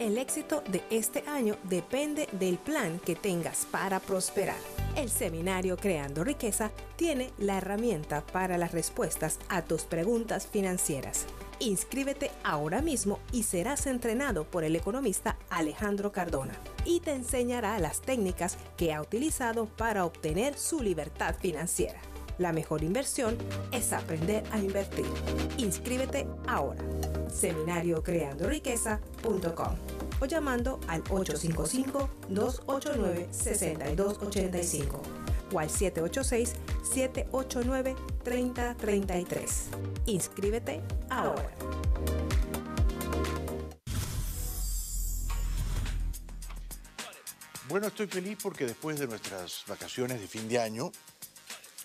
El éxito de este año depende del plan que tengas para prosperar. El seminario Creando Riqueza tiene la herramienta para las respuestas a tus preguntas financieras. Inscríbete ahora mismo y serás entrenado por el economista Alejandro Cardona y te enseñará las técnicas que ha utilizado para obtener su libertad financiera. La mejor inversión es aprender a invertir. Inscríbete ahora. SeminarioCreandoRiqueza.com o llamando al 855-289-6285 o al 786-789-3033. Inscríbete ahora. Bueno, estoy feliz porque después de nuestras vacaciones de fin de año,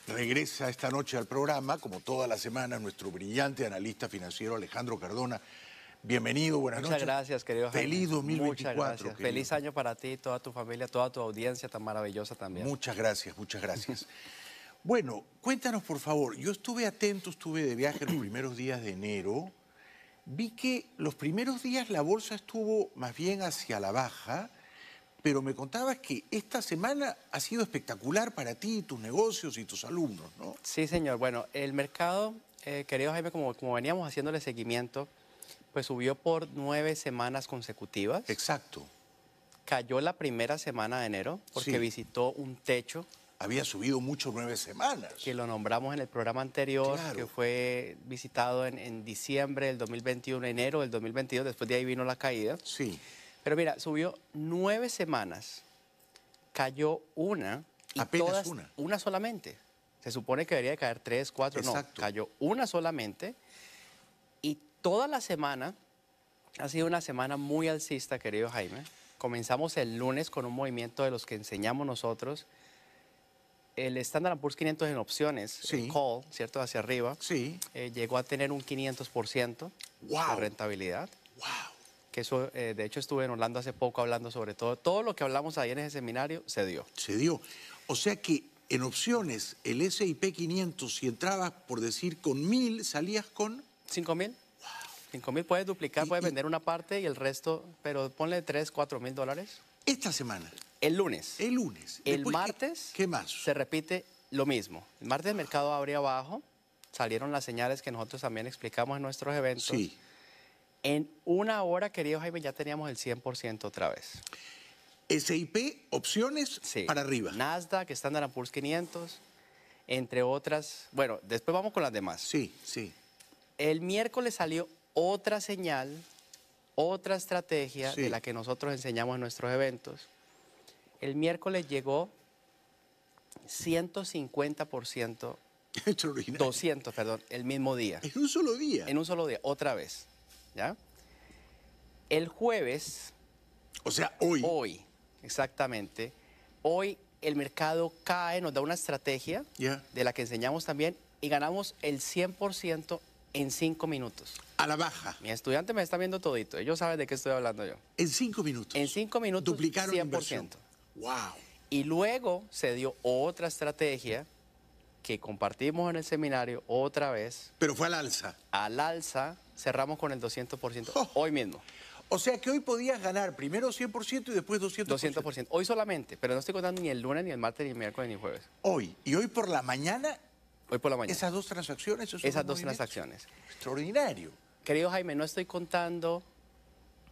Regresa esta noche al programa, como toda la semana, nuestro brillante analista financiero Alejandro Cardona. Bienvenido, buenas noches. Muchas gracias, querido Jaime. Feliz 2024. Feliz año para ti, toda tu familia, toda tu audiencia tan maravillosa también. Muchas gracias, muchas gracias. bueno, cuéntanos por favor, yo estuve atento, estuve de viaje los primeros días de enero, vi que los primeros días la bolsa estuvo más bien hacia la baja, pero me contabas que esta semana ha sido espectacular para ti, tus negocios y tus alumnos, ¿no? Sí, señor. Bueno, el mercado, eh, querido Jaime, como, veníamos haciéndole seguimiento, pues subió por nueve semanas consecutivas. Exacto. Cayó la primera semana de enero porque visitó un techo había subido mucho nueve semanas. Que lo nombramos en el programa anterior, que fue visitado en, en, diciembre del 2021, enero del 2022, después de ahí vino la caída. Sí. Pero mira, subió nueve semanas, cayó una. Y todas, una. Una solamente. Se supone que debería caer tres, cuatro, no. Cayó una solamente. Y toda la semana ha sido una semana muy alcista, querido Jaime. Comenzamos el lunes con un movimiento de los que enseñamos nosotros. El Standard Poor's 500 en opciones, call, ¿cierto? Hacia arriba. Sí. Eh, llegó a tener un 500% de rentabilidad. ¡Wow! que eso, eh, de hecho estuve en Orlando hace poco hablando sobre todo, todo lo que hablamos ahí en ese seminario se dio. Se dio. O sea que en opciones, el SIP 500, si entrabas, por decir, con mil, salías con... Cinco mil. Cinco mil puedes duplicar, puedes vender una parte y el resto, pero ponle 3, cuatro mil dólares. Esta semana. El lunes. El lunes. El martes. ¿qué, más? Se repite lo mismo. El martes el mercado abría abajo, salieron las señales que nosotros también explicamos en nuestros eventos. Sí. En una hora, querido Jaime, ya teníamos el 100% otra vez. SIP, opciones para arriba. Nasdaq, Standard Poor's 500, entre otras. Bueno, después vamos con las demás. Sí, sí. El miércoles salió otra señal, otra estrategia de la que nosotros enseñamos en nuestros eventos. El miércoles llegó 150%. 200, perdón, el mismo día. En un solo día. En un solo día, otra vez. El jueves... O sea, hoy. Hoy, exactamente. Hoy el mercado cae, nos da una estrategia de la que enseñamos también y ganamos el 100% en cinco minutos. A la baja. Mi estudiante me está viendo todito. Ellos saben de qué estoy hablando yo. En cinco minutos. En cinco minutos. Duplicaron 100%. Inversión. Wow. Y luego se dio otra estrategia que compartimos en el seminario otra vez. Pero fue al alza. Al alza cerramos con el 200% hoy mismo. O sea que hoy podías ganar primero 100% y después 200%. 200%. Hoy solamente, pero no estoy contando ni el lunes, ni el martes, ni el miércoles, ni el jueves. Hoy. Y hoy por la mañana. Hoy por la mañana. Esas dos transacciones. Esas dos transacciones. Extraordinario. Querido Jaime, no estoy contando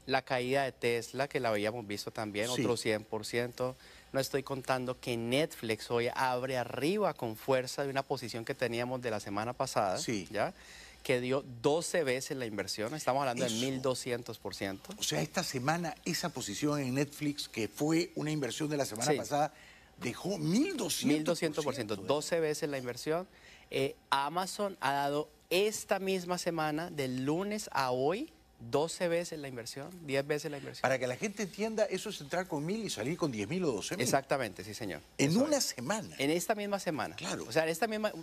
la caída de Tesla, que la habíamos visto también, otro 100%. No estoy contando que Netflix hoy abre arriba con fuerza de una posición que teníamos de la semana pasada. Sí. ¿ya? que dio 12 veces la inversión, estamos hablando de 1.200%. O sea, esta semana esa posición en Netflix, que fue una inversión de la semana pasada, dejó 1.200%. 1.200%, 12 veces la inversión. Eh, Amazon ha dado esta misma semana, del lunes a hoy, 12 veces la inversión, 10 veces la inversión. Para que la gente entienda, eso es entrar con mil y salir con 10.000 mil o 12 Exactamente, sí, señor. En una semana. En esta misma semana. Claro. O sea, en esta misma,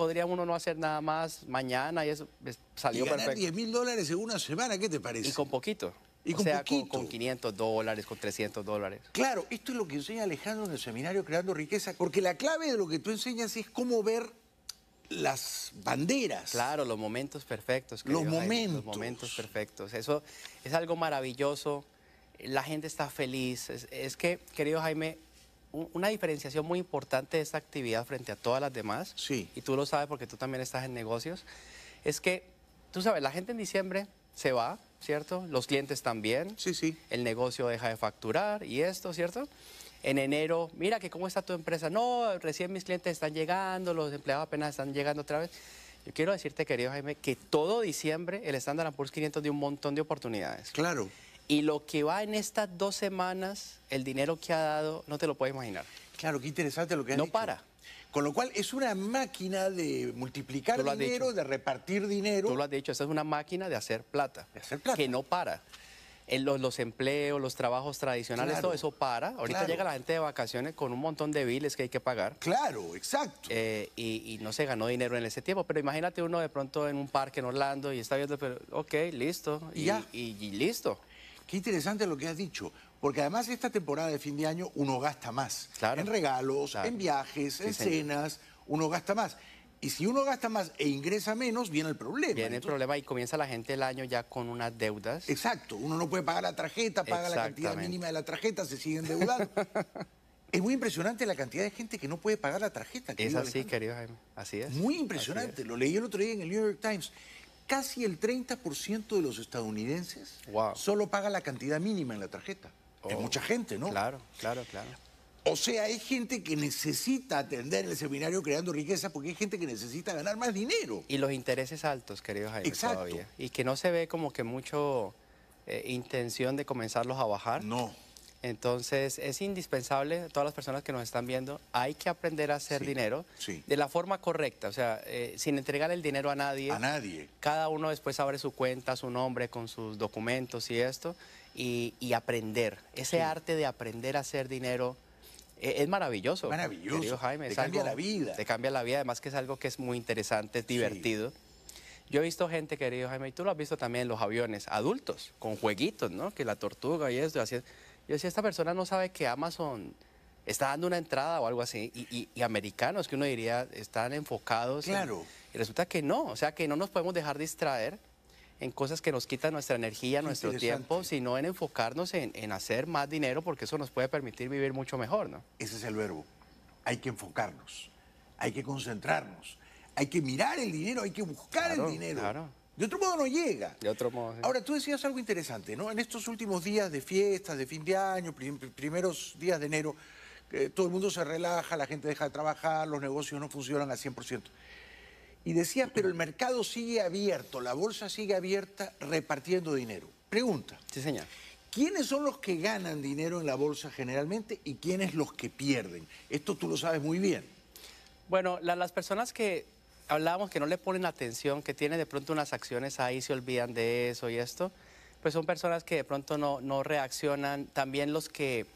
podría uno no hacer nada más mañana y eso pues, salió y ganar perfecto. 10 mil dólares en una semana, ¿qué te parece? Y con poquito. Y o con, sea, Con, 500 dólares, con 300 dólares. Claro, esto es lo que enseña Alejandro en el seminario Creando Riqueza, porque la clave de lo que tú enseñas es cómo ver las banderas. Claro, los momentos perfectos. Los momentos. Los momentos perfectos. Eso es algo maravilloso. La gente está feliz. es que, querido Jaime, una diferenciación muy importante de esta actividad frente a todas las demás, sí. y tú lo sabes porque tú también estás en negocios, es que, tú sabes, la gente en diciembre se va, ¿cierto? Los clientes también. Sí, El negocio deja de facturar y esto, ¿cierto? En enero, mira que cómo está tu empresa. No, recién mis clientes están llegando, los empleados apenas están llegando otra vez. Yo quiero decirte, querido Jaime, que todo diciembre el Standard Poor's 500 dio un montón de oportunidades. Claro. Y lo que va en estas dos semanas, el dinero que ha dado, no te lo puedes imaginar. Claro, qué interesante lo que dicho. No para. Con lo cual es una máquina de multiplicar dinero, de repartir dinero. Tú lo has dicho, esa es una máquina de hacer plata. De hacer plata. Que no para. En los, empleos, los trabajos tradicionales, todo eso para. Ahorita llega la gente de vacaciones con un montón de biles que hay que pagar. Claro, exacto. Eh, y, no se ganó dinero en ese tiempo. Pero imagínate uno de pronto en un parque en Orlando y está viendo, pero, ok, listo. y, ya. y listo. Qué interesante lo que has dicho, porque además esta temporada de fin de año uno gasta más. Claro. En regalos, en viajes, en cenas, uno gasta más. Y si uno gasta más e ingresa menos, viene el problema. Viene el problema y comienza la gente el año ya con unas deudas. Exacto, uno no puede pagar la tarjeta, paga la cantidad mínima de la tarjeta, se sigue endeudando. es muy impresionante la cantidad de gente que no puede pagar la tarjeta. Es así, querido Jaime, así es. Muy impresionante, lo leí el otro día en el New York Times casi el 30% de los estadounidenses solo paga la cantidad mínima en la tarjeta. Es oh, mucha gente, ¿no? Claro, claro, claro. O sea, hay gente que necesita atender el seminario creando riqueza porque hay gente que necesita ganar más dinero. Y los intereses altos, queridos Jaime, Todavía. Y que no se ve como que mucho eh, intención de comenzarlos a bajar. No. Entonces es indispensable, todas las personas que nos están viendo, hay que aprender a hacer dinero de la forma correcta, o sea, eh, sin entregar el dinero a nadie. A nadie. Cada uno después abre su cuenta, su nombre, con sus documentos y esto, y, aprender. Ese arte de aprender a hacer dinero e, es maravilloso. Maravilloso. Jaime, te cambia la vida. Te cambia la vida, además que es algo que es muy interesante, es divertido. Yo he visto gente, querido Jaime, y tú lo has visto también en los aviones, adultos, con jueguitos, ¿no? Que la tortuga y esto, así es yo decía, esta persona no sabe que Amazon está dando una entrada o algo así, y, americanos que uno diría están enfocados. Claro. y resulta que no, o sea que no nos podemos dejar distraer en cosas que nos quitan nuestra energía, nuestro tiempo, sino en enfocarnos en, hacer más dinero porque eso nos puede permitir vivir mucho mejor, ¿no? Ese es el verbo. Hay que enfocarnos, hay que concentrarnos, hay que mirar el dinero, hay que buscar el dinero. Claro. De otro modo no llega. De otro modo. Ahora, tú decías algo interesante, ¿no? En estos últimos días de fiestas, de fin de año, primeros días de enero, eh, todo el mundo se relaja, la gente deja de trabajar, los negocios no funcionan al 100%. Y decías, pero el mercado sigue abierto, la bolsa sigue abierta repartiendo dinero. Pregunta. Sí, señor. ¿Quiénes son los que ganan dinero en la bolsa generalmente y quiénes los que pierden? Esto tú lo sabes muy bien. Bueno, las personas que hablábamos que no le ponen atención, que tiene de pronto unas acciones ahí, se olvidan de eso y esto, pues son personas que de pronto no, no reaccionan. También los que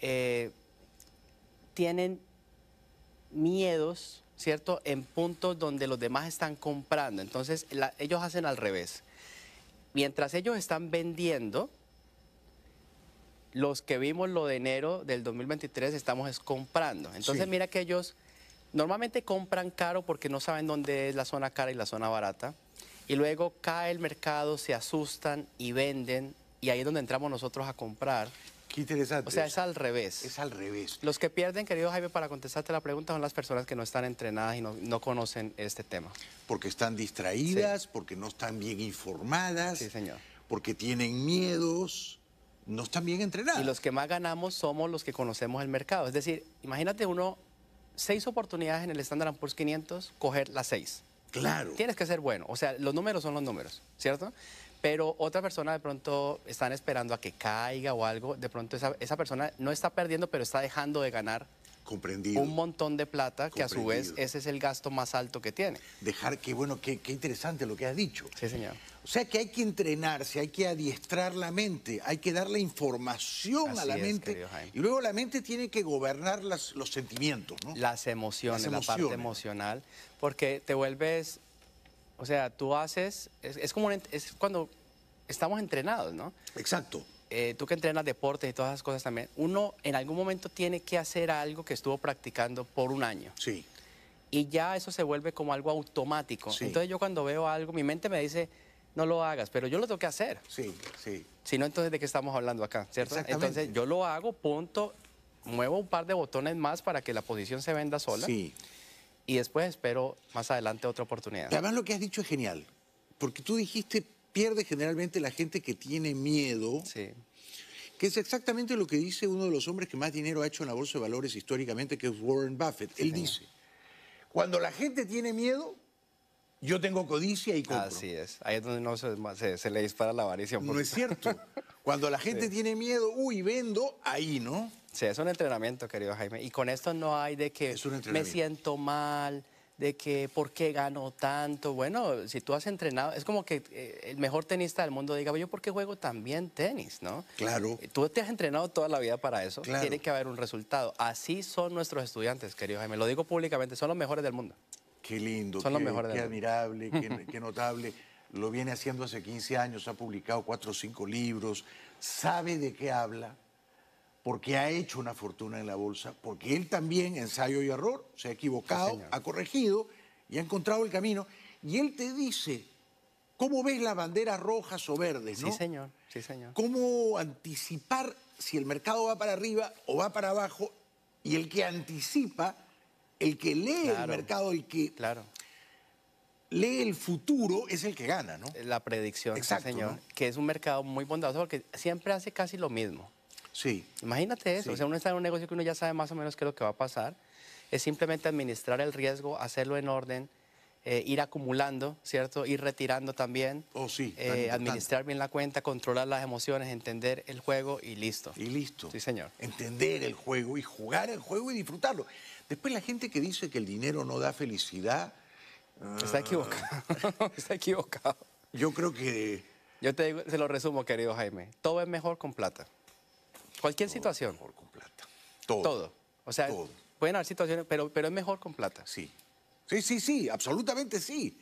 eh, tienen miedos, ¿cierto?, en puntos donde los demás están comprando. Entonces, ellos hacen al revés. Mientras ellos están vendiendo, los que vimos lo de enero del 2023 estamos comprando. Entonces, mira que ellos Normalmente compran caro porque no saben dónde es la zona cara y la zona barata. Y luego cae el mercado, se asustan y venden. Y ahí es donde entramos nosotros a comprar. Qué interesante. O sea, es al revés. Es al revés. Los que pierden, querido Jaime, para contestarte la pregunta son las personas que no están entrenadas y no, conocen este tema. Porque están distraídas, porque no están bien informadas. Sí, señor. Porque tienen miedos, no están bien entrenadas. Y los que más ganamos somos los que conocemos el mercado. Es decir, imagínate uno seis oportunidades en el Standard Poor's 500, coger las seis. Claro. Tienes que ser bueno. O sea, los números son los números, ¿cierto? Pero otra persona de pronto están esperando a que caiga o algo. De pronto esa, esa persona no está perdiendo, pero está dejando de ganar Comprendido. un montón de plata que a su vez ese es el gasto más alto que tiene. Dejar, que, bueno, qué, interesante lo que has dicho. Sí, señor. O sea que hay que entrenarse, hay que adiestrar la mente, hay que darle información a la mente. Y luego la mente tiene que gobernar las, los sentimientos, ¿no? Las emociones, la parte emocional, porque te vuelves, o sea, tú haces, es, como, es cuando estamos entrenados, ¿no? Exacto. Eh, tú que entrenas deportes y todas esas cosas también, uno en algún momento tiene que hacer algo que estuvo practicando por un año. Sí. Y ya eso se vuelve como algo automático. Entonces yo cuando veo algo, mi mente me dice, no lo hagas, pero yo lo tengo que hacer. Sí, sí. Si no, entonces de qué estamos hablando acá, ¿cierto? Entonces yo lo hago, punto, muevo un par de botones más para que la posición se venda sola. Sí. Y después espero más adelante otra oportunidad. además lo que has dicho es genial, porque tú dijiste pierde generalmente la gente que tiene miedo. Sí. Que es exactamente lo que dice uno de los hombres que más dinero ha hecho en la bolsa de valores históricamente, que es Warren Buffett. Él dice, cuando la gente tiene miedo, yo tengo codicia y compro. Así es. Ahí es donde no se, le dispara la avaricia. No es cierto. Cuando la gente tiene miedo, uy, vendo, ahí, ¿no? Sí, es un entrenamiento, querido Jaime. Y con esto no hay de que me siento mal, de que por qué ganó tanto. Bueno, si tú has entrenado, es como que eh, el mejor tenista del mundo diga, yo por qué juego también tenis, ¿no? Claro. Eh, tú te has entrenado toda la vida para eso. Tiene que haber un resultado. Así son nuestros estudiantes, querido Jaime. Lo digo públicamente, son los mejores del mundo. Qué lindo, son qué, los mejores del admirable, mundo. Qué, qué notable. Lo viene haciendo hace 15 años, ha publicado cuatro o cinco libros, sabe de qué habla porque ha hecho una fortuna en la bolsa, porque él también, ensayo y error, se ha equivocado, ha corregido y ha encontrado el camino. Y él te dice, ¿cómo ves las banderas rojas o verdes? ¿no? Sí, señor, señor. ¿Cómo anticipar si el mercado va para arriba o va para abajo? Y el que anticipa, el que lee el mercado, el que claro. lee el futuro, es el que gana, ¿no? La predicción, señor. Que es un mercado muy bondadoso porque siempre hace casi lo mismo Sí. Imagínate eso. O sea, uno está en un negocio que uno ya sabe más o menos qué es lo que va a pasar. Es simplemente administrar el riesgo, hacerlo en orden, eh, ir acumulando, ¿cierto? Ir retirando también. Oh, sí. Eh, administrar bien la cuenta, controlar las emociones, entender el juego y listo. Y listo. Sí, señor. Entender el juego y jugar el juego y disfrutarlo. Después la gente que dice que el dinero no da felicidad. Ah, está equivocado. está equivocado. Yo creo que. Yo te lo resumo, querido Jaime. Todo es mejor con plata. Cualquier situación. Mejor con plata. Todo. Todo. O sea, pueden haber situaciones, pero, pero es mejor con plata. Sí. Sí, sí, sí, absolutamente sí.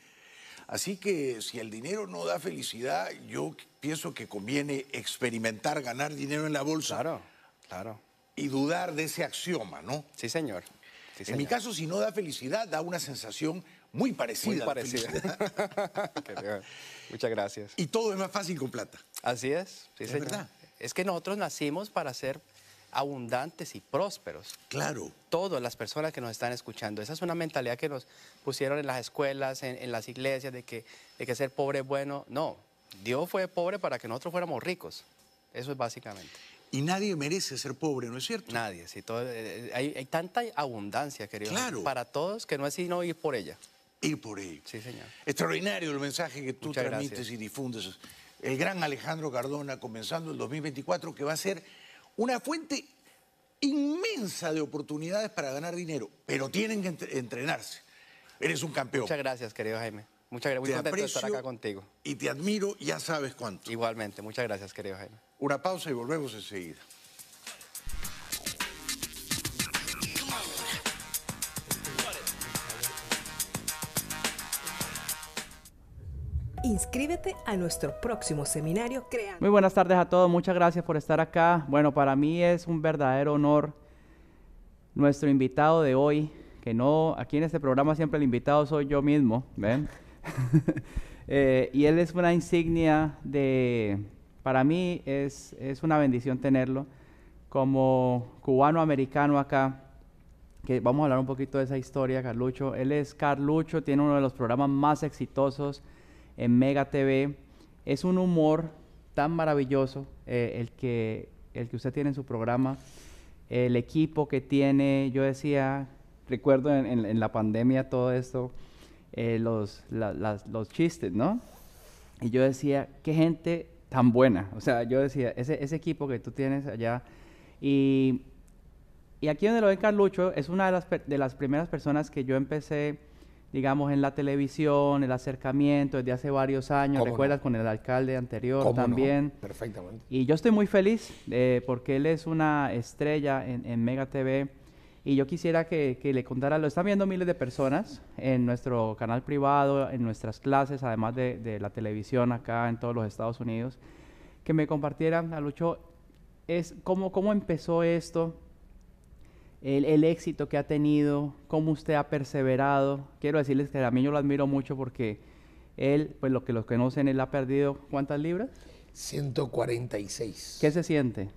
Así que si el dinero no da felicidad, yo pienso que conviene experimentar ganar dinero en la bolsa. Claro, claro. Y dudar de ese axioma, ¿no? Sí, señor. en mi caso, si no da felicidad, da una sensación muy parecida. Muy parecida. Muchas gracias. Y todo es más fácil con plata. Así es, sí, es señor. verdad. Es que nosotros nacimos para ser abundantes y prósperos. Claro. Todas las personas que nos están escuchando. Esa es una mentalidad que nos pusieron en las escuelas, en, las iglesias, de que, de que ser pobre es bueno. No, Dios fue pobre para que nosotros fuéramos ricos. Eso es básicamente. Y nadie merece ser pobre, ¿no es cierto? Nadie, sí. Eh, eh, hay, tanta abundancia, querido. Claro. Para todos que no es sino ir por ella. Ir por ella. Sí, señor. Extraordinario el mensaje que tú transmites y difundes el gran Alejandro Cardona, comenzando el 2024, que va a ser una fuente inmensa de oportunidades para ganar dinero, pero tienen que entrenarse. Eres un campeón. Muchas gracias, querido Jaime. Muchas gracias. estar acá contigo. Y te admiro, ya sabes cuánto. Igualmente, muchas gracias, querido Jaime. Una pausa y volvemos enseguida. Inscríbete a nuestro próximo seminario Crea. Muy buenas tardes a todos, muchas gracias por estar acá. Bueno, para mí es un verdadero honor nuestro invitado de hoy, que no, aquí en este programa siempre el invitado soy yo mismo, ¿ven? Eh, y él es una insignia de, para mí es, es una bendición tenerlo como cubano-americano acá, que vamos a hablar un poquito de esa historia, Carlucho. Él es Carlucho, tiene uno de los programas más exitosos en Mega TV. Es un humor tan maravilloso eh, el, que, el que usted tiene en su programa, el equipo que tiene, yo decía, recuerdo en, la pandemia todo esto, eh, los, los chistes, ¿no? Y yo decía, qué gente tan buena, o sea, yo decía, ese, ese equipo que tú tienes allá y... Y aquí donde lo ven Carlucho, es una de las, de las primeras personas que yo empecé digamos, en la televisión, el acercamiento desde hace varios años, recuerdas con el alcalde anterior también. No? Perfectamente. Y yo estoy muy feliz eh, porque él es una estrella en, Mega TV y yo quisiera que, le contara, lo están viendo miles de personas en nuestro canal privado, en nuestras clases, además de, la televisión acá en todos los Estados Unidos, que me compartieran, Lucho, es cómo, cómo empezó esto, el, éxito que ha tenido, cómo usted ha perseverado. Quiero decirles que a mí yo lo admiro mucho porque él, pues lo que los conocen, él ha perdido ¿cuántas libras? 146. ¿Qué se siente?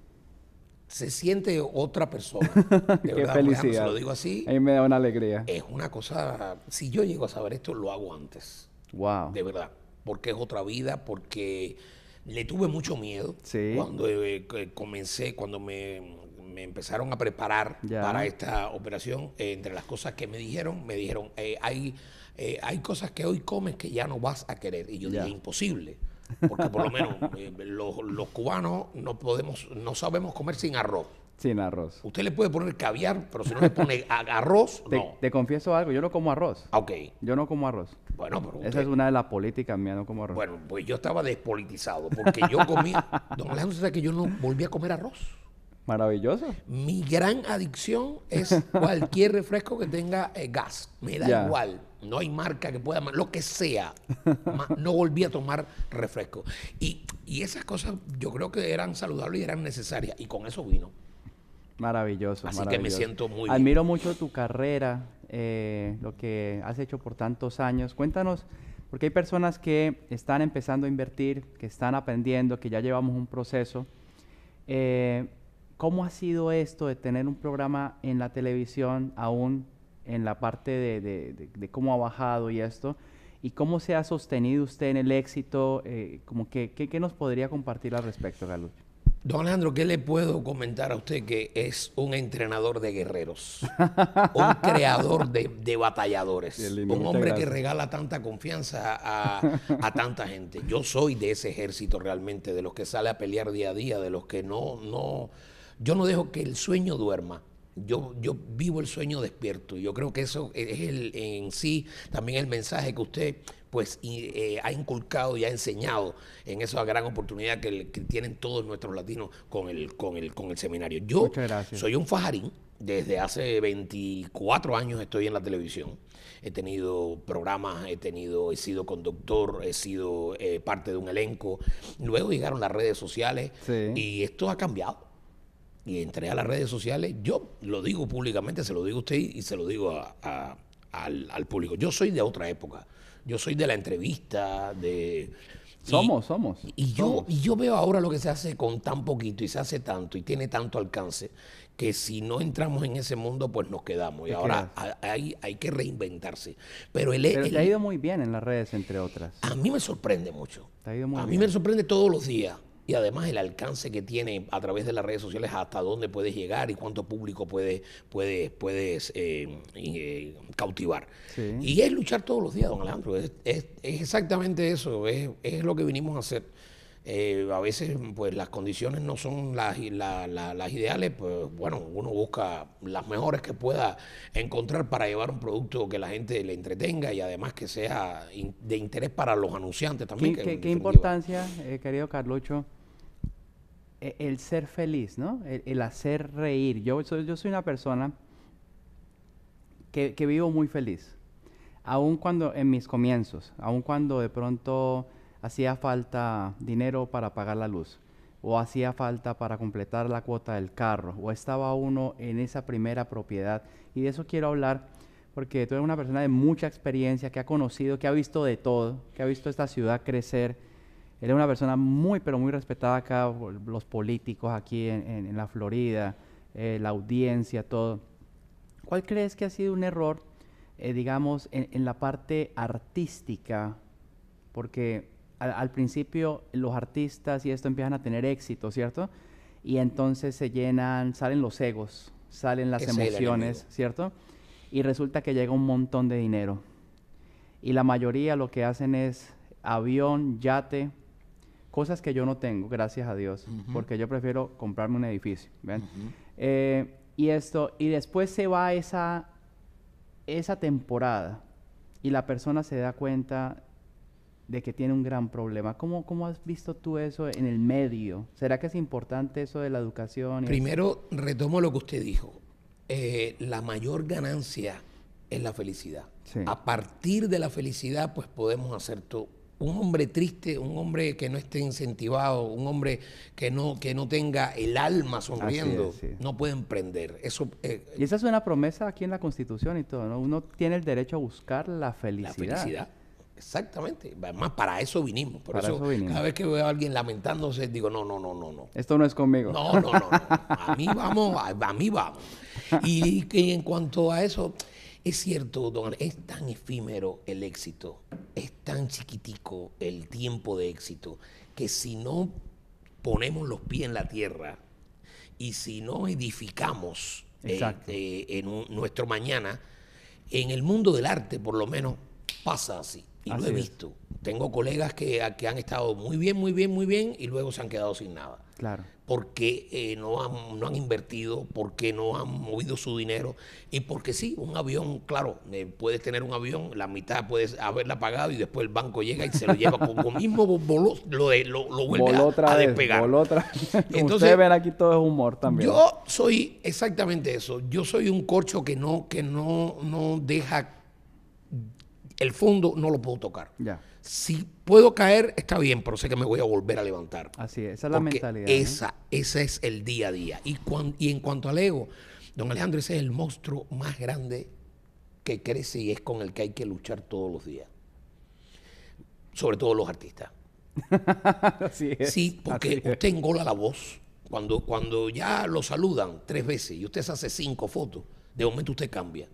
Se siente otra persona. De Qué verdad, felicidad. lo digo así. A mí me da una alegría. Es una cosa, si yo llego a saber esto, lo hago antes. Wow. De verdad. Porque es otra vida, porque le tuve mucho miedo cuando eh, comencé, cuando me me empezaron a preparar para esta operación, eh, entre las cosas que me dijeron, me dijeron, eh, hay, eh, hay cosas que hoy comes que ya no vas a querer. Y yo dije, imposible. Porque por lo menos los, los, cubanos no podemos, no sabemos comer sin arroz. Sin arroz. Usted le puede poner caviar, pero si no le pone arroz, no. Te confieso algo, yo no como arroz. Ok. Yo no como arroz. Bueno, Esa es una de las políticas mías, no como arroz. Bueno, pues yo estaba despolitizado, porque yo comía... Don Alejandro, ¿sabe que yo no volví a comer arroz? Maravilloso. Mi gran adicción es cualquier refresco que tenga eh, gas. Me da igual. No hay marca que pueda, lo que sea. no volví a tomar refresco. Y, esas cosas yo creo que eran saludables y eran necesarias. Y con eso vino. Maravilloso. Así que me siento muy Admiro mucho tu carrera, eh, lo que has hecho por tantos años. Cuéntanos, porque hay personas que están empezando a invertir, que están aprendiendo, que ya llevamos un proceso. Eh, ¿Cómo ha sido esto de tener un programa en la televisión, aún en la parte de, cómo ha bajado y esto? ¿Y cómo se ha sostenido usted en el éxito? Eh, como que, ¿qué, nos podría compartir al respecto, Galo. Don Alejandro, ¿qué le puedo comentar a usted que es un entrenador de guerreros? un creador de, batalladores. Un hombre que regala tanta confianza a, tanta gente. Yo soy de ese ejército realmente, de los que sale a pelear día a día, de los que no, yo no dejo que el sueño duerma. Yo, yo, vivo el sueño despierto. Yo creo que eso es el, en sí también el mensaje que usted pues eh, ha inculcado y ha enseñado en esa gran oportunidad que, tienen todos nuestros latinos con el, con el, con el seminario. Yo soy un fajarín. Desde hace 24 años estoy en la televisión. He tenido programas, he tenido, he sido conductor, he sido eh, parte de un elenco. Luego llegaron las redes sociales y esto ha cambiado y entré a las redes sociales, yo lo digo públicamente, se lo digo a usted y se lo digo al, público. Yo soy de otra época. Yo soy de la entrevista, de... Somos, somos. Y yo, y yo veo ahora lo que se hace con tan poquito y se hace tanto y tiene tanto alcance que si no entramos en ese mundo, pues nos quedamos. Y ahora hay, hay que reinventarse. Pero, el, ha ido muy bien en las redes, entre otras. A mí me sorprende mucho. a mí me sorprende todos los días y además el alcance que tiene a través de las redes sociales hasta dónde puedes llegar y cuánto público puedes, puedes, puedes eh, eh, cautivar. Y es luchar todos los días, don Alejandro. Es, exactamente eso, es, lo que vinimos a hacer. Eh, a veces pues las condiciones no son las, las ideales, pues bueno, uno busca las mejores que pueda encontrar para llevar un producto que la gente le entretenga y además que sea de interés para los anunciantes también. ¿Qué, qué importancia, querido Carlucho, e-, el ser feliz, ¿no? El, hacer reír. Yo soy, yo soy una persona que, que, vivo muy feliz. Aun cuando en mis comienzos, aun cuando de pronto hacía falta dinero para pagar la luz, o hacía falta para completar la cuota del carro, o estaba uno en esa primera propiedad. Y de eso quiero hablar porque tú eres una persona de mucha experiencia, que ha conocido, que ha visto de todo, que ha visto esta ciudad crecer él es una persona muy, pero muy respetada acá, los políticos aquí en, la Florida, eh, la audiencia, todo. ¿Cuál crees que ha sido un error, eh, digamos, en, la parte artística? Porque al, principio los artistas y esto empiezan a tener éxito, ¿cierto? Y entonces se llenan, salen los egos, salen las emociones, ¿cierto? Y resulta que llega un montón de dinero. Y la mayoría lo que hacen es avión, yate, Cosas que yo no tengo, gracias a Dios, porque yo prefiero comprarme un edificio. Eh, y esto, y después se va esa, esa temporada y la persona se da cuenta de que tiene un gran problema. ¿Cómo, ¿Cómo, has visto tú eso en el medio? ¿Será que es importante eso de la educación? Primero, retomo lo que usted dijo. Eh, la mayor ganancia es la felicidad. A partir de la felicidad, pues podemos hacer todo un hombre triste, un hombre que no esté incentivado, un hombre que no, que no tenga el alma sonriendo, no puede emprender. Eso, eh, y esa es una promesa aquí en la Constitución y todo, ¿no? Uno tiene el derecho a buscar la felicidad. La felicidad. Exactamente. Además, para eso vinimos. Por eso, cada vez que veo a alguien lamentándose, digo, no, no, no, no, no. Esto no es conmigo. No, no, no, A mí vamos, a, mí vamos. y en cuanto a eso, es cierto, don, es tan efímero el éxito, es tan chiquitico el tiempo de éxito, que si no ponemos los pies en la tierra y si no edificamos eh, eh, en nuestro mañana, en el mundo del arte por lo menos pasa así. Y lo he visto. Tengo colegas que, que, han estado muy bien, muy bien, muy bien y luego se han quedado sin nada. Claro. Porque eh, no, han, no han invertido, porque no han movido su dinero y porque sí, un avión, claro, eh, puedes tener un avión, la mitad puedes haberla pagado y después el banco llega y se lo lleva con lo mismo lo, de, lo, vuelve a, despegar. Entonces, Ustedes ven aquí todo es humor también. Yo soy exactamente eso. Yo soy un corcho que no, que no, no deja el fondo no lo puedo tocar. Ya. Si puedo caer, está bien, pero sé que me voy a volver a levantar. Así es, esa es la mentalidad. ¿eh? Esa, ese es el día a día. Y, y en cuanto al ego, don Alejandro, ese es el monstruo más grande que crece y es con el que hay que luchar todos los días. Sobre todo los artistas. así es, sí, porque usted engola la voz. Cuando, cuando ya lo saludan tres veces y usted se hace cinco fotos, de momento usted cambia.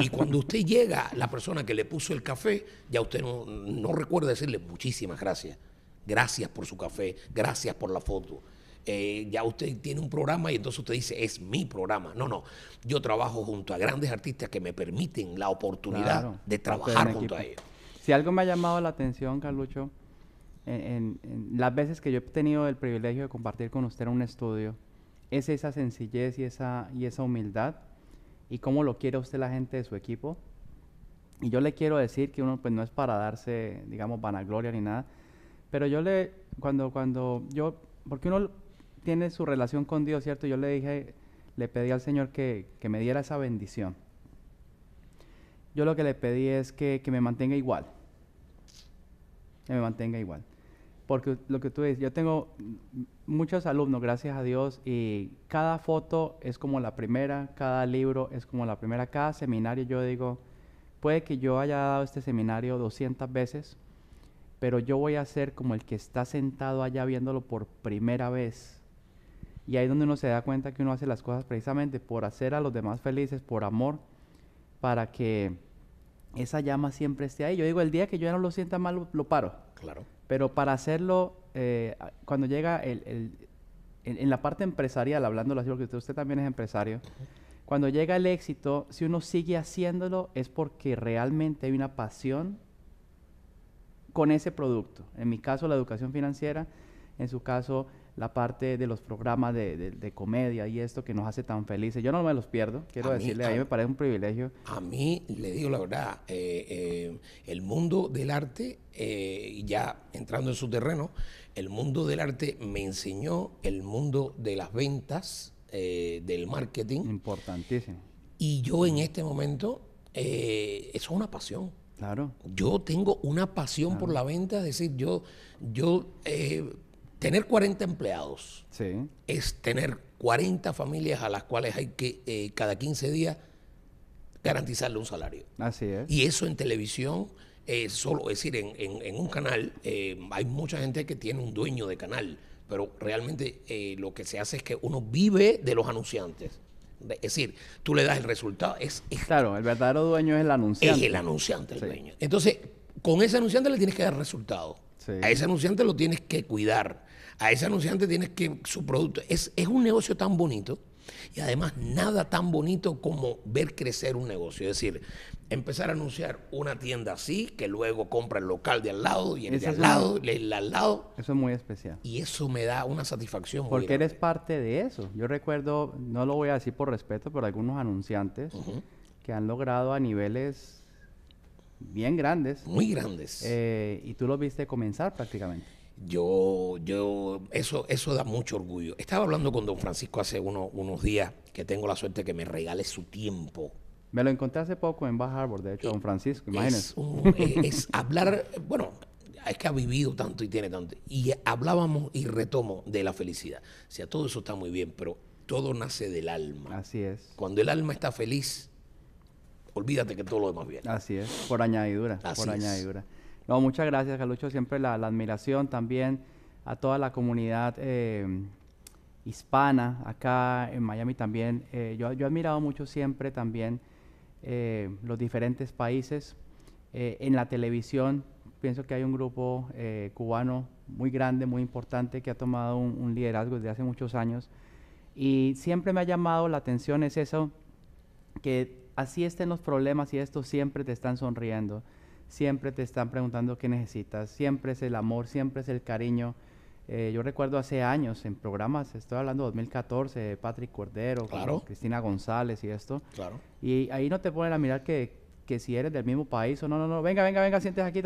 Y cuando usted llega, la persona que le puso el café, ya usted no, recuerda decirle muchísimas gracias. Gracias por su café, gracias por la foto. Eh, ya usted tiene un programa y entonces usted dice, es mi programa. No, no, yo trabajo junto a grandes artistas que me permiten la oportunidad de trabajar junto a ellos. Si algo me ha llamado la atención, Carlucho, en, las veces que yo he tenido el privilegio de compartir con usted un estudio, es esa sencillez y esa, y esa humildad y cómo lo quiere usted la gente de su equipo. Y yo le quiero decir que uno pues no es para darse, digamos, vanagloria ni nada, pero yo le, cuando, cuando yo, porque uno tiene su relación con Dios, ¿cierto? Yo le dije, le pedí al Señor que, me diera esa bendición. Yo lo que le pedí es que, que me mantenga igual, que me mantenga igual. Porque lo que tú dices, yo tengo, muchos alumnos, gracias a Dios, y cada foto es como la primera, cada libro es como la primera, cada seminario yo digo, puede que yo haya dado este seminario 200 veces, pero yo voy a ser como el que está sentado allá viéndolo por primera vez. Y ahí es donde uno se da cuenta que uno hace las cosas precisamente por hacer a los demás felices, por amor, para que esa llama siempre esté ahí. Yo digo, el día que yo ya no lo sienta mal, lo, lo paro. Claro. Pero para hacerlo eh, cuando llega el, en, la parte empresarial, hablándolo así, porque usted, usted también es empresario, cuando llega el éxito, si uno sigue haciéndolo es porque realmente hay una pasión con ese producto. En mi caso, la educación financiera en su caso la parte de los programas de, comedia y esto que nos hace tan felices. Yo no me los pierdo, quiero decirle, a, mí me parece un privilegio. A mí, le digo la verdad, eh, eh, el mundo del arte, eh, ya entrando en su terreno, el mundo del arte me enseñó el mundo de las ventas, del marketing. Importantísimo. Y yo en este momento, eso es una pasión. Claro. Yo tengo una pasión por la venta, es decir, yo, yo Tener 40 empleados es tener 40 familias a las cuales hay que eh, cada 15 días garantizarle un salario. Así es. Y eso en televisión, eh, solo es decir, en, un canal, eh, hay mucha gente que tiene un dueño de canal, pero realmente lo que se hace es que uno vive de los anunciantes. Es decir, tú le das el resultado. Es, claro, el verdadero dueño es el anunciante. Es el anunciante, el dueño. Entonces, con ese anunciante le tienes que dar resultado. A ese anunciante lo tienes que cuidar. A ese anunciante tienes que su producto. Es, un negocio tan bonito y además nada tan bonito como ver crecer un negocio. Es decir, empezar a anunciar una tienda así, que luego compra el local de al lado y el de al lado, al lado. Eso es muy especial. Y eso me da una satisfacción. Porque eres parte de eso. Yo recuerdo, no lo voy a decir por respeto, pero algunos anunciantes que han logrado a niveles bien grandes. Muy grandes. Eh, y tú lo viste comenzar prácticamente. Yo, yo, eso, eso da mucho orgullo. Estaba hablando con don Francisco hace uno, unos días que tengo la suerte que me regale su tiempo. Me lo encontré hace poco en Baja Harbor, de hecho, eh, don Francisco, imagínese. Es, eh, es hablar, bueno, es que ha vivido tanto y tiene tanto. Y hablábamos y retomo de la felicidad. O sea, todo eso está muy bien, pero todo nace del alma. Así es. Cuando el alma está feliz, olvídate que todo lo demás viene. Así es, por añadidura. por es. No, muchas gracias, Galucho. Siempre la, admiración también a toda la comunidad eh, hispana acá en Miami también. Eh, yo, yo, he admirado mucho siempre también eh, los diferentes países. en la televisión pienso que hay un grupo cubano muy grande, muy importante, que ha tomado un, un liderazgo desde hace muchos años. Y siempre me ha llamado la atención es eso, que así estén los problemas y esto, siempre te están sonriendo, siempre te están preguntando qué necesitas, siempre es el amor, siempre es el cariño. Eh, yo recuerdo hace años en programas, estoy hablando de 2014, Patrick Cordero, Cristina González y esto. Claro. Y ahí no te ponen a mirar que, que si eres del mismo país o no, no, no, venga, venga, venga, sientes aquí,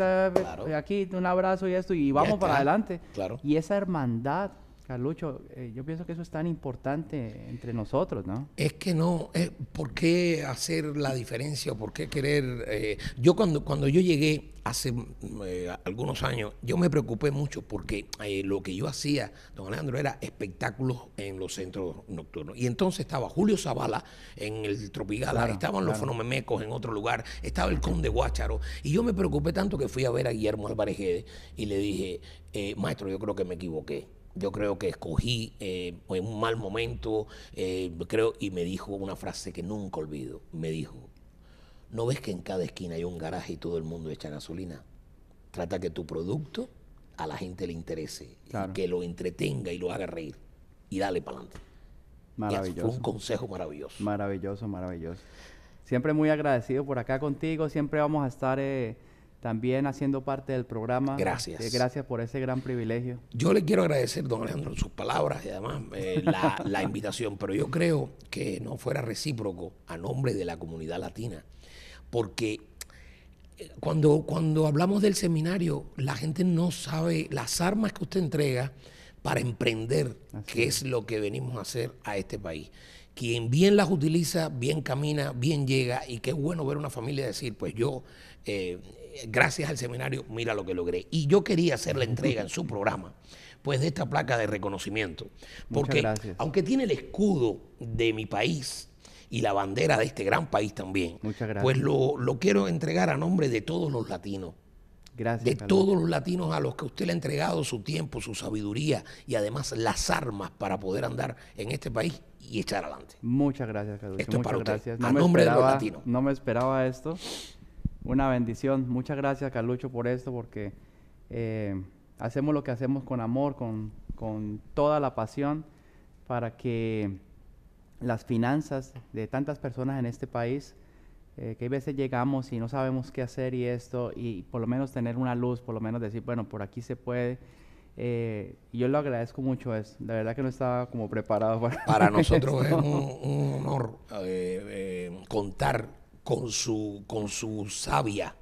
aquí, un abrazo y esto, y vamos para adelante. Y esa hermandad Lucho, eh, yo pienso que eso es tan importante entre nosotros, ¿no? Es que no, eh, ¿por qué hacer la diferencia? ¿Por qué querer? Eh? Yo cuando, cuando yo llegué hace mm, algunos años, yo me preocupé mucho porque lo que yo hacía, don Alejandro, era espectáculos en los centros nocturnos. Y entonces estaba Julio Zavala en el Tropigala, estaban los Fonomemecos en otro lugar, estaba el Conde Guácharo. Y yo me preocupé tanto que fui a ver a Guillermo Álvarez Gede y le dije, maestro, yo creo que me equivoqué yo creo que escogí en eh, un mal momento, eh, creo, y me dijo una frase que nunca olvido. Me dijo, ¿no ves que en cada esquina hay un garaje y todo el mundo echa gasolina? Trata que tu producto a la gente le interese, que lo entretenga y lo haga reír. Y dale para adelante. Maravilloso. fue un consejo maravilloso. Maravilloso, maravilloso. Siempre muy agradecido por acá contigo. Siempre vamos a estar... Eh, también haciendo parte del programa. Gracias. Eh, gracias por ese gran privilegio. Yo le quiero agradecer, don Alejandro, sus palabras y además eh, la, invitación, pero yo creo que no fuera recíproco a nombre de la comunidad latina, porque eh, cuando, cuando hablamos del seminario, la gente no sabe las armas que usted entrega para emprender qué es lo que venimos a hacer a este país quien bien las utiliza, bien camina, bien llega, y qué bueno ver una familia decir, pues yo gracias al seminario, mira lo que logré. Y yo quería hacer la entrega en su programa, pues de esta placa de reconocimiento. Porque aunque tiene el escudo de mi país, y la bandera de este gran país también. Pues lo, quiero entregar a nombre de todos los latinos. Gracias. De todos los latinos a los que usted le ha entregado su tiempo, su sabiduría y además las armas para poder andar en este país y echar adelante. Muchas gracias, Carlos. Esto es para Usted. a nombre de los latinos. No me esperaba esto una bendición. Muchas gracias, Carlucho, por esto, porque eh, hacemos lo que hacemos con amor, con, toda la pasión, para que las finanzas de tantas personas en este país, eh, que a veces llegamos y no sabemos qué hacer y esto, y por lo menos tener una luz, por lo menos decir, bueno, por aquí se puede. Eh, yo lo agradezco mucho, es la verdad que no estaba como preparado para Para nosotros es un honor contar con su, con su savia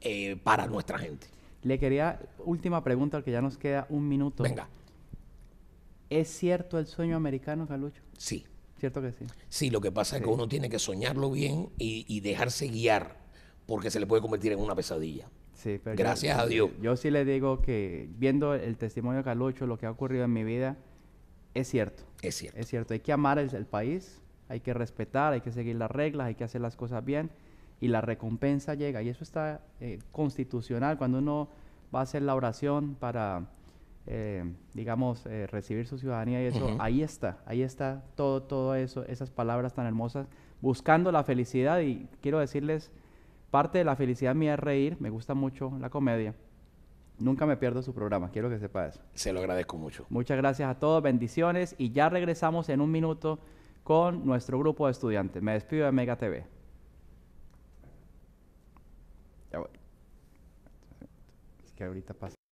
eh, para nuestra gente. Le quería, última pregunta, que ya nos queda un minuto. Venga. ¿Es cierto el sueño americano, Calucho? Sí. ¿Cierto que sí? Sí, lo que pasa es que uno tiene que soñarlo bien y, dejarse guiar, porque se le puede convertir en una pesadilla. Sí, Gracias a Dios. Yo sí le digo que viendo el testimonio de Calucho, lo que ha ocurrido en mi vida, es cierto. Es cierto. Es cierto. Hay que amar el, el país, hay que respetar, hay que seguir las reglas, hay que hacer las cosas bien y la recompensa llega. Y eso está eh, constitucional. Cuando uno va a hacer la oración para, eh, digamos, eh, recibir su ciudadanía y eso, ahí está, ahí está todo, todo eso, esas palabras tan hermosas, buscando la felicidad. Y quiero decirles, parte de la felicidad mía es reír, me gusta mucho la comedia. Nunca me pierdo su programa, quiero que sepa eso. Se lo agradezco mucho. Muchas gracias a todos, bendiciones y ya regresamos en un minuto con nuestro grupo de estudiantes. Me despido de Mega TV. Ya voy. Es que ahorita pasa.